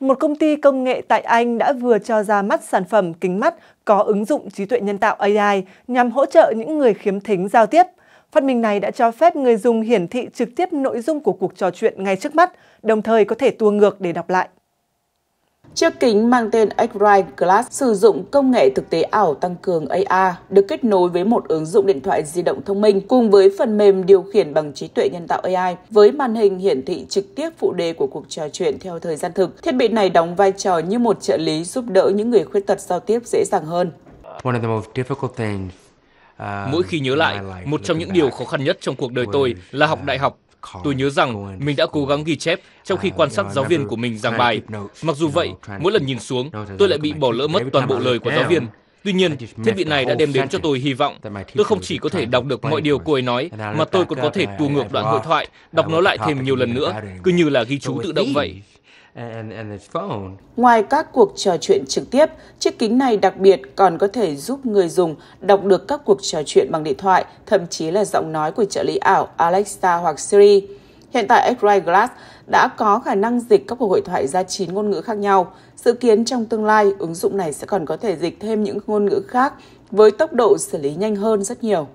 một công ty công nghệ tại Anh đã vừa cho ra mắt sản phẩm kính mắt có ứng dụng trí tuệ nhân tạo AI nhằm hỗ trợ những người khiếm thính giao tiếp. Phát minh này đã cho phép người dùng hiển thị trực tiếp nội dung của cuộc trò chuyện ngay trước mắt, đồng thời có thể tua ngược để đọc lại. Chiếc kính mang tên X-Rite Glass sử dụng công nghệ thực tế ảo tăng cường AR được kết nối với một ứng dụng điện thoại di động thông minh cùng với phần mềm điều khiển bằng trí tuệ nhân tạo AI với màn hình hiển thị trực tiếp phụ đề của cuộc trò chuyện theo thời gian thực. Thiết bị này đóng vai trò như một trợ lý giúp đỡ những người khuyết tật giao tiếp dễ dàng hơn. Uh, Mỗi khi nhớ lại, một trong những điều khó khăn nhất trong cuộc đời tôi là học đại học Tôi nhớ rằng mình đã cố gắng ghi chép trong khi quan sát giáo viên của mình giảng bài. Mặc dù vậy, mỗi lần nhìn xuống, tôi lại bị bỏ lỡ mất toàn bộ lời của giáo viên. Tuy nhiên, thiết bị này đã đem đến cho tôi hy vọng. Tôi không chỉ có thể đọc được mọi điều cô ấy nói, mà tôi còn có thể tua ngược đoạn hội thoại, đọc nó lại thêm nhiều lần nữa, cứ như là ghi chú tự động vậy. Ngoài các cuộc trò chuyện trực tiếp, chiếc kính này đặc biệt còn có thể giúp người dùng đọc được các cuộc trò chuyện bằng điện thoại, thậm chí là giọng nói của trợ lý ảo Alexa hoặc Siri. Hiện tại X-Ray Glass đã có khả năng dịch các cuộc hội thoại ra 9 ngôn ngữ khác nhau. Dự kiến trong tương lai, ứng dụng này sẽ còn có thể dịch thêm những ngôn ngữ khác với tốc độ xử lý nhanh hơn rất nhiều.